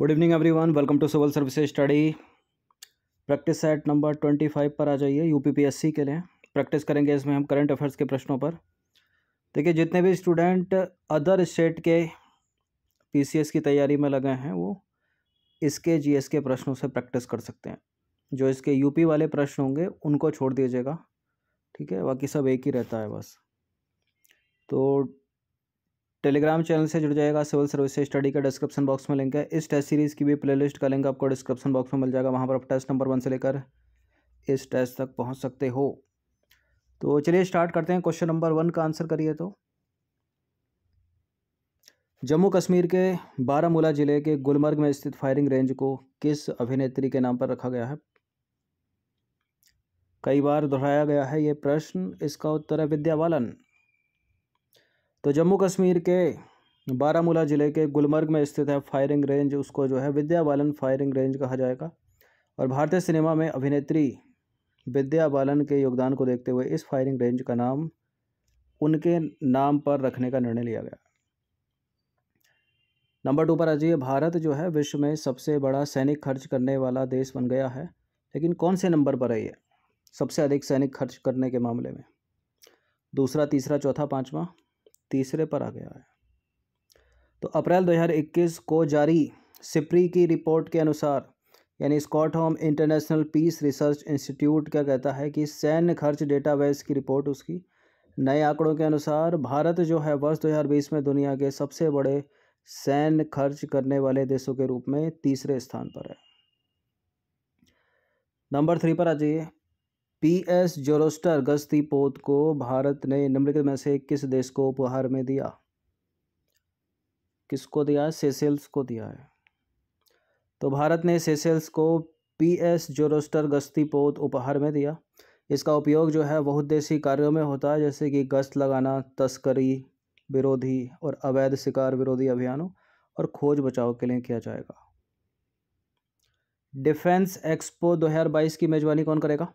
good evening everyone welcome to civil service study practice set number twenty five पर आ जाइए UPPSC के लिए प्रैक्टिस करेंगे इसमें हम करंट अफेयर्स के प्रश्नों पर देखिए जितने भी स्टूडेंट अदर स्टेट के पीसीएस की तैयारी में लगे हैं वो इसके जीएस के प्रश्नों से प्रैक्टिस कर सकते हैं जो इसके पी वाले प्रश्न होंगे उनको छोड़ दीजिएगा ठीक है बाकी सब एक ही रहता है बस तो टेलीग्राम चैनल से जुड़ जाएगा सिविल सर्विस स्टडी का डिस्क्रिप्शन बॉक्स में लिंक है इस टेस्ट सीरीज़ की भी प्लेलिस्ट का लिंक आपको डिस्क्रिप्शन बॉक्स में मिल जाएगा वहाँ पर आप टेस्ट नंबर वन से लेकर इस टेस्ट तक पहुँच सकते हो तो चलिए स्टार्ट करते हैं क्वेश्चन नंबर वन का आंसर करिए तो जम्मू कश्मीर के बारामूला ज़िले के गुलमर्ग में स्थित फायरिंग रेंज को किस अभिनेत्री के नाम पर रखा गया है कई बार दोहराया गया है ये प्रश्न इसका उत्तर है विद्या बालन तो जम्मू कश्मीर के बारामूला ज़िले के गुलमर्ग में स्थित है फायरिंग रेंज उसको जो है विद्या बालन फायरिंग रेंज कहा जाएगा और भारतीय सिनेमा में अभिनेत्री विद्या बालन के योगदान को देखते हुए इस फायरिंग रेंज का नाम उनके नाम पर रखने का निर्णय लिया गया नंबर टू पर आ जाइए भारत जो है विश्व में सबसे बड़ा सैनिक खर्च करने वाला देश बन गया है लेकिन कौन से नंबर पर है ये सबसे अधिक सैनिक खर्च करने के मामले में दूसरा तीसरा चौथा पाँचवा तीसरे पर आ गया है तो अप्रैल 2021 को जारी सिप्री की रिपोर्ट के अनुसार यानी Stockholm international peace research institute क्या कहता है कि सैन्य खर्च डेटाबेस की रिपोर्ट उसकी नए आंकड़ों के अनुसार भारत जो है वर्ष 2020 में दुनिया के सबसे बड़े सैन्य खर्च करने वाले देशों के रूप में तीसरे स्थान पर है नंबर थ्री पर आ जाइए पी एस जोरोस्टर पोत को भारत ने निम्नलिखित में से किस देश को उपहार में दिया किसको दिया है सेसेल्स को दिया है तो भारत ने सेसेल्स को पी एस जोरोस्टर पोत उपहार में दिया इसका उपयोग जो है बहुउद्देशीय कार्यों में होता है जैसे कि गश्त लगाना तस्करी विरोधी और अवैध शिकार विरोधी अभियानों और खोज बचाव के लिए किया जाएगा डिफेंस एक्सपो 2022 की मेज़बानी कौन करेगा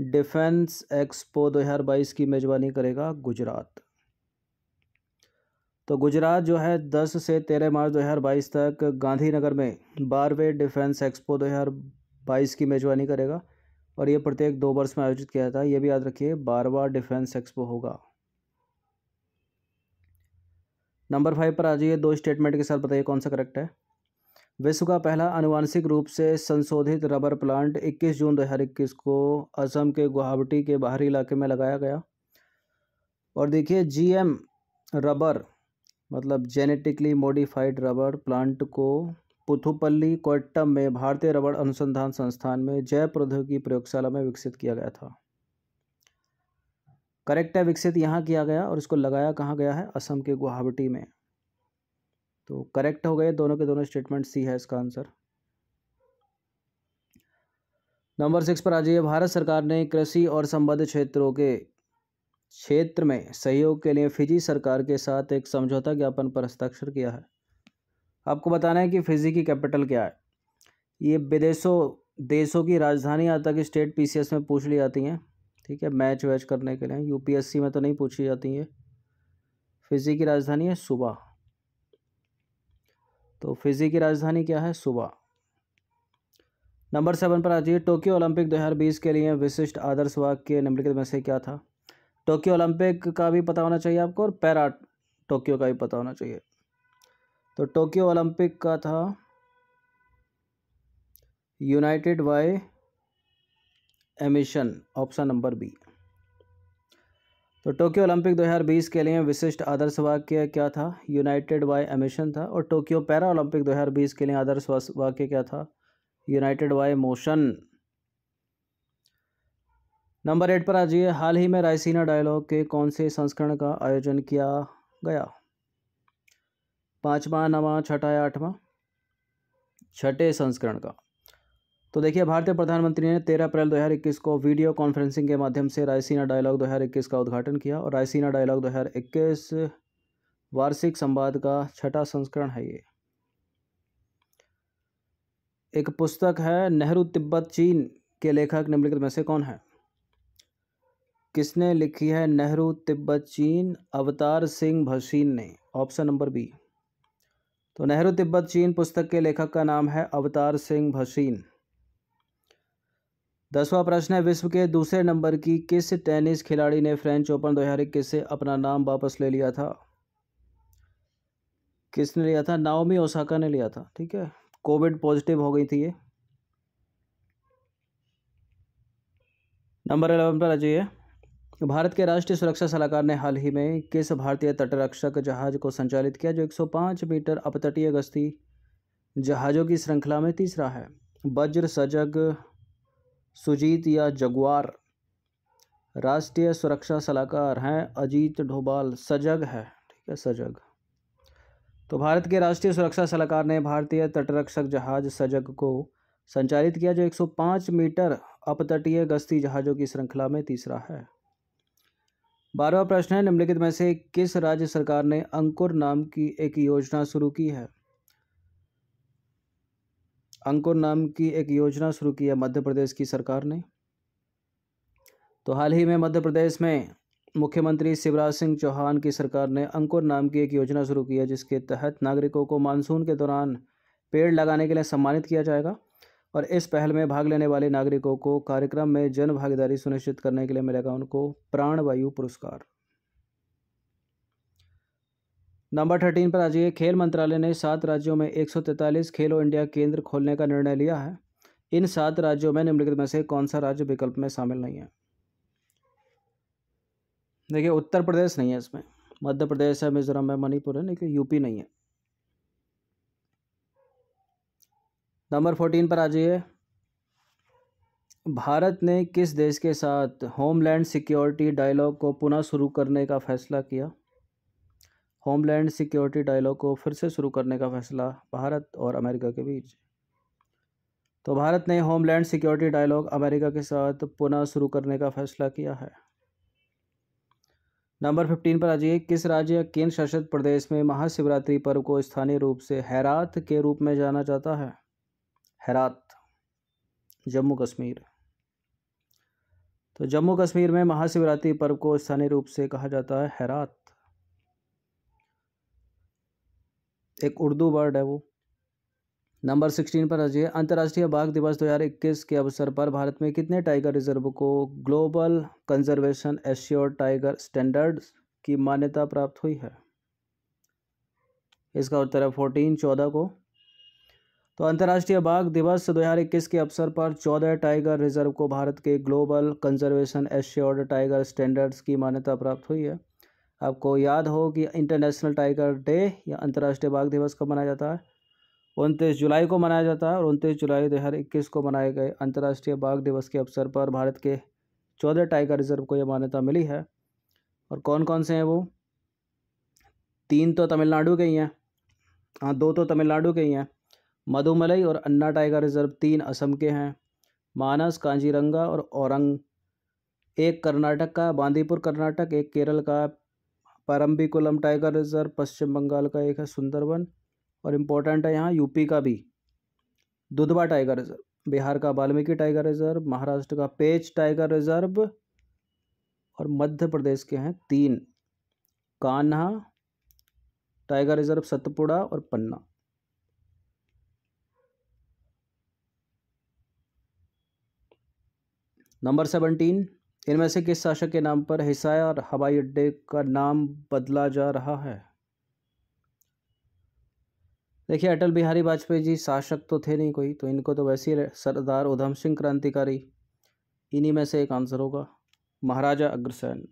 डिफेंस एक्सपो 2022 की मेज़बानी करेगा गुजरात तो गुजरात जो है 10 से 13 मार्च 2022 तक गांधीनगर में बारहवें डिफेंस एक्सपो 2022 की मेज़बानी करेगा और ये प्रत्येक दो वर्ष में आयोजित किया जाता है ये भी याद रखिए बारवा डिफेंस एक्सपो होगा नंबर फाइव पर आ जाइए दो स्टेटमेंट के साथ बताइए कौन सा करेक्ट है विश्व का पहला अनुवांशिक रूप से संशोधित रबर प्लांट 21 जून 2021 को असम के गुवाहाटी के बाहरी इलाके में लगाया गया और देखिए जीएम रबर मतलब जेनेटिकली मॉडिफाइड रबर प्लांट को पुथुपल्ली कोट्टम में भारतीय रबड़ अनुसंधान संस्थान में जैव प्रौद्योगिकी प्रयोगशाला में विकसित किया गया था करेक्ट है विकसित यहाँ किया गया और इसको लगाया कहाँ गया है असम के गुवाहाटी में तो करेक्ट हो गए दोनों के दोनों स्टेटमेंट सी है इसका आंसर नंबर सिक्स पर आ जाइए भारत सरकार ने कृषि और संबद्ध क्षेत्रों के क्षेत्र में सहयोग के लिए फिजी सरकार के साथ एक समझौता ज्ञापन पर हस्ताक्षर किया है आपको बताना है कि फिजी की कैपिटल क्या है ये विदेशों देशों की राजधानी आता कि स्टेट पीसीएस में पूछ ली जाती हैं ठीक है मैच वैच करने के लिए यूपीएससी में तो नहीं पूछी जाती है फिजी की राजधानी है सुबह तो फिजी की राजधानी क्या है सुबह नंबर सेवन पर आ जाइए टोक्यो ओलंपिक 2020 के लिए विशिष्ट आदर्श वाक्य के निम्नलिखित में से क्या था टोक्यो ओलंपिक का भी पता होना चाहिए आपको और पैरा टोक्यो का भी पता होना चाहिए तो टोक्यो ओलंपिक का था united by emotion option number B तो टोक्यो ओलंपिक 2020 के लिए विशिष्ट आदर्श वाक्य क्या था यूनाइटेड बाय एमिशन था और टोक्यो पैरा ओलंपिक 2020 के लिए आदर्श वाक्य क्या था united by motion number eight पर आ जाइए हाल ही में रायसीना डायलॉग के कौन से संस्करण का आयोजन किया गया पाँचवा नवा छठा या आठवा छठे संस्करण का तो देखिए भारतीय प्रधानमंत्री ने 13 अप्रैल 2021 को वीडियो कॉन्फ्रेंसिंग के माध्यम से रायसीना डायलॉग 2021 का उद्घाटन किया और रायसीना डायलॉग 2021 वार्षिक संवाद का छठा संस्करण है ये एक पुस्तक है नेहरू तिब्बत चीन के लेखक निम्नलिखित में से कौन है किसने लिखी है नेहरू तिब्बत चीन अवतार सिंह भसीन ने ऑप्शन नंबर बी तो नेहरू तिब्बत चीन पुस्तक के लेखक का नाम है अवतार सिंह भसीन दसवां प्रश्न है विश्व के दूसरे नंबर की किस टेनिस खिलाड़ी ने फ्रेंच ओपन दो हज़ार इक्कीस से अपना नाम वापस ले लिया था किसने लिया था नाओमी ओसाका ने लिया था ठीक है कोविड पॉजिटिव हो गई थी ये नंबर अलेवन पर आ जाइए भारत के राष्ट्रीय सुरक्षा सलाहकार ने हाल ही में किस भारतीय तटरक्षक जहाज को संचालित किया जो 105 मीटर अपतटीय गश्ती जहाज़ों की श्रृंखला में तीसरा है वज्र सजग सुजीत या जगुआर राष्ट्रीय सुरक्षा सलाहकार हैं अजीत डोभाल सजग है ठीक है सजग तो भारत के राष्ट्रीय सुरक्षा सलाहकार ने भारतीय तटरक्षक जहाज सजग को संचालित किया जो 105 मीटर अपतटीय गश्ती जहाज़ों की श्रृंखला में तीसरा है बारहवा प्रश्न है निम्नलिखित में से किस राज्य सरकार ने अंकुर नाम की एक योजना शुरू की है अंकुर नाम की एक योजना शुरू की है मध्य प्रदेश की सरकार ने तो हाल ही में मध्य प्रदेश में मुख्यमंत्री शिवराज सिंह चौहान की सरकार ने अंकुर नाम की एक योजना शुरू की है जिसके तहत नागरिकों को मानसून के दौरान पेड़ लगाने के लिए सम्मानित किया जाएगा और इस पहल में भाग लेने वाले नागरिकों को कार्यक्रम में जन भागीदारी सुनिश्चित करने के लिए मिलेगा उनको प्राणवायु पुरस्कार नंबर थर्टीन पर आ जाइए खेल मंत्रालय ने सात राज्यों में एक खेलो इंडिया केंद्र खोलने का निर्णय लिया है इन सात राज्यों में निम्नलिखित में से कौन सा राज्य विकल्प में शामिल नहीं है देखिए उत्तर प्रदेश नहीं है इसमें मध्य प्रदेश है मिजोरम है मणिपुर है लेकिन यूपी नहीं है नंबर फोर्टीन पर आ जाइए भारत ने किस देश के साथ होमलैंड सिक्योरिटी डायलॉग को पुनः शुरू करने का फैसला किया होमलैंड सिक्योरिटी डायलॉग को फिर से शुरू करने का फैसला भारत और अमेरिका के बीच तो भारत ने होमलैंड सिक्योरिटी डायलॉग अमेरिका के साथ पुनः शुरू करने का फैसला किया है नंबर फिफ्टीन पर आ जाइए किस राज्य या केंद्र शासित प्रदेश में महाशिवरात्रि पर्व को स्थानीय रूप से हैरात के रूप में जाना जाता है हैरात जम्मू कश्मीर तो जम्मू कश्मीर में महाशिवरात्रि पर्व को स्थानीय रूप से कहा जाता है हैरात एक उर्दू वर्ड है वो नंबर सिक्सटीन पर जाइए अंतर्राष्ट्रीय बाघ दिवस 2021 के अवसर पर भारत में कितने टाइगर रिजर्व को global conservation assured tiger standards की मान्यता प्राप्त हुई है इसका उत्तर है फोर्टीन चौदह को तो अंतर्राष्ट्रीय बाघ दिवस 2021 के अवसर पर चौदह टाइगर रिजर्व को भारत के global conservation assured tiger standards की मान्यता प्राप्त हुई है आपको याद हो कि इंटरनेशनल टाइगर डे या अंतर्राष्ट्रीय बाघ दिवस कब मनाया जाता है उनतीस जुलाई को मनाया जाता है और उनतीस जुलाई दो हज़ार इक्कीस को मनाए गए अंतर्राष्ट्रीय बाघ दिवस के अवसर पर भारत के चौदह टाइगर रिजर्व को यह मान्यता मिली है और कौन कौन से हैं वो तीन तो तमिलनाडु के ही हैं हाँ दो तो तमिलनाडु के ही हैं मधुमलई और अन्ना टाइगर रिजर्व तीन असम के हैं मानस कांजीरंगा और औरंग एक कर्नाटक का बांदीपुर कर्नाटक एक केरल का परम्बिकुलम टाइगर रिजर्व पश्चिम बंगाल का एक है सुंदरवन और इम्पोर्टेंट है यहाँ यूपी का भी दुधवा टाइगर रिजर्व बिहार का वाल्मीकि टाइगर रिजर्व महाराष्ट्र का पेच टाइगर रिजर्व और मध्य प्रदेश के हैं तीन कान्हा टाइगर रिजर्व सतपुड़ा और पन्ना नंबर सेवनटीन इनमें से किस शासक के नाम पर हिसाया और हवाई अड्डे का नाम बदला जा रहा है देखिए अटल बिहारी वाजपेयी जी शासक तो थे नहीं कोई तो इनको तो वैसे ही सरदार उधम सिंह क्रांतिकारी इन्हीं में से एक आंसर होगा महाराजा अग्रसेन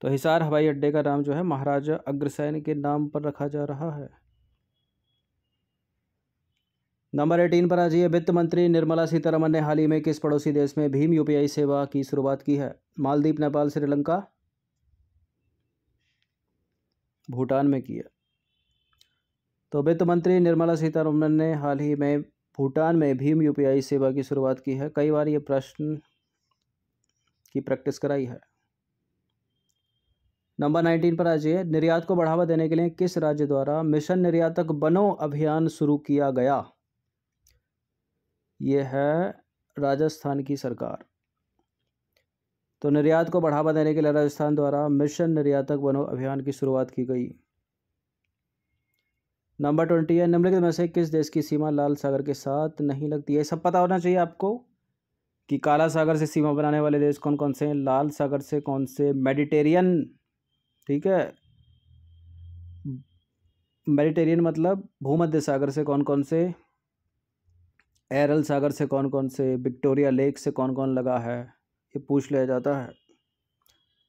तो हिसार हवाई अड्डे का नाम जो है महाराजा अग्रसेन के नाम पर रखा जा रहा है नंबर एटीन पर आ जाइए वित्त मंत्री निर्मला सीतारमन ने हाल ही में किस पड़ोसी देश में भीम यूपीआई सेवा की शुरुआत की है मालदीप नेपाल श्रीलंका भूटान में की है तो वित्त मंत्री निर्मला सीतारमन ने हाल ही में भूटान में भीम यूपीआई सेवा की शुरुआत की है कई बार ये प्रश्न की प्रैक्टिस कराई है नंबर नाइनटीन पर आ जाइए निर्यात को बढ़ावा देने के लिए किस राज्य द्वारा मिशन निर्यातक बनो अभियान शुरू किया गया ये है राजस्थान की सरकार तो निर्यात को बढ़ावा देने के लिए राजस्थान द्वारा मिशन निर्यातक बनो अभियान की शुरुआत की गई नंबर ट्वेंटी है निम्नलिखित में से किस देश की सीमा लाल सागर के साथ नहीं लगती है सब पता होना चाहिए आपको कि काला सागर से सीमा बनाने वाले देश कौन कौन से हैं लाल सागर से कौन से मेडिटेरियन ठीक है मेडिटेरियन मतलब भूमध्य सागर से कौन कौन से एरल सागर से कौन कौन से विक्टोरिया लेक से कौन कौन लगा है ये पूछ लिया जाता है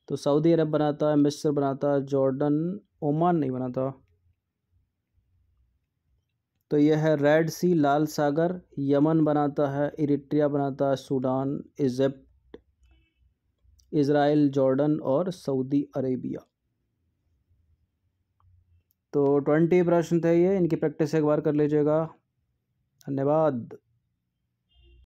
तो सऊदी अरब बनाता है मिस्र बनाता है जॉर्डन ओमान नहीं बनाता तो यह है रेड सी लाल सागर यमन बनाता है इरिट्रिया बनाता है सूडान इजिप्ट इसराइल जॉर्डन और सऊदी अरेबिया तो ट्वेंटी प्रश्न थे ये इनकी प्रैक्टिस एक बार कर लीजिएगा धन्यवाद